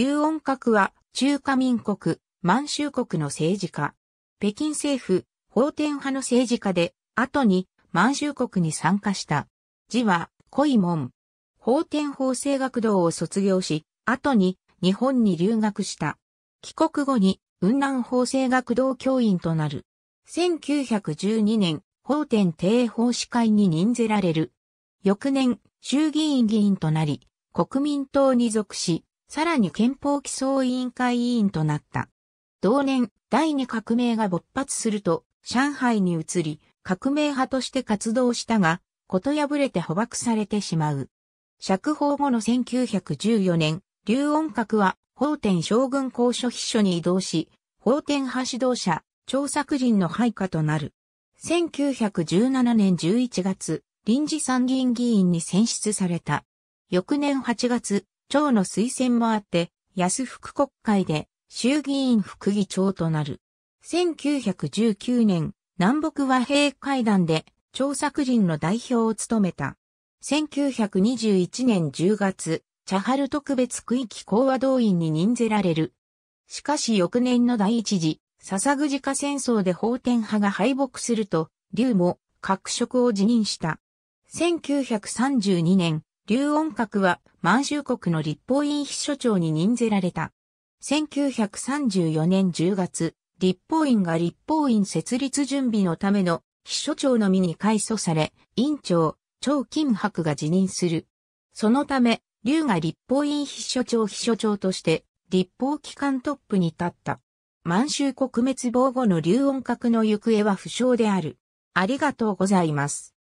劉恩閣は中華民国、満州国の政治家。北京政府、法典派の政治家で、後に満州国に参加した。字は、恋門。法典法制学堂を卒業し、後に日本に留学した。帰国後に雲南法制学堂教員となる。1912年、法典帝法司会に任ぜられる。翌年、衆議院議員となり、国民党に属し、さらに憲法規総委員会委員となった。同年、第二革命が勃発すると、上海に移り、革命派として活動したが、こと破れて捕獲されてしまう。釈放後の1914年、劉恩閣は、法典将軍公所秘書に移動し、法典派指導者、張作人の配下となる。1917年11月、臨時参議院議員に選出された。翌年8月、長の推薦もあって、安福国会で衆議院副議長となる。1919年、南北和平会談で、朝作人の代表を務めた。1921年10月、茶春特別区域講和動員に任ぜられる。しかし翌年の第一次、笹ぐじか戦争で法天派が敗北すると、劉も各職を辞任した。1932年、劉恩閣は満州国の立法院秘書長に任ぜられた。1934年10月、立法院が立法院設立準備のための秘書長のみに改組され、院長、張金博が辞任する。そのため、劉が立法院秘書長秘書長として、立法機関トップに立った。満州国滅亡後の劉恩閣の行方は不詳である。ありがとうございます。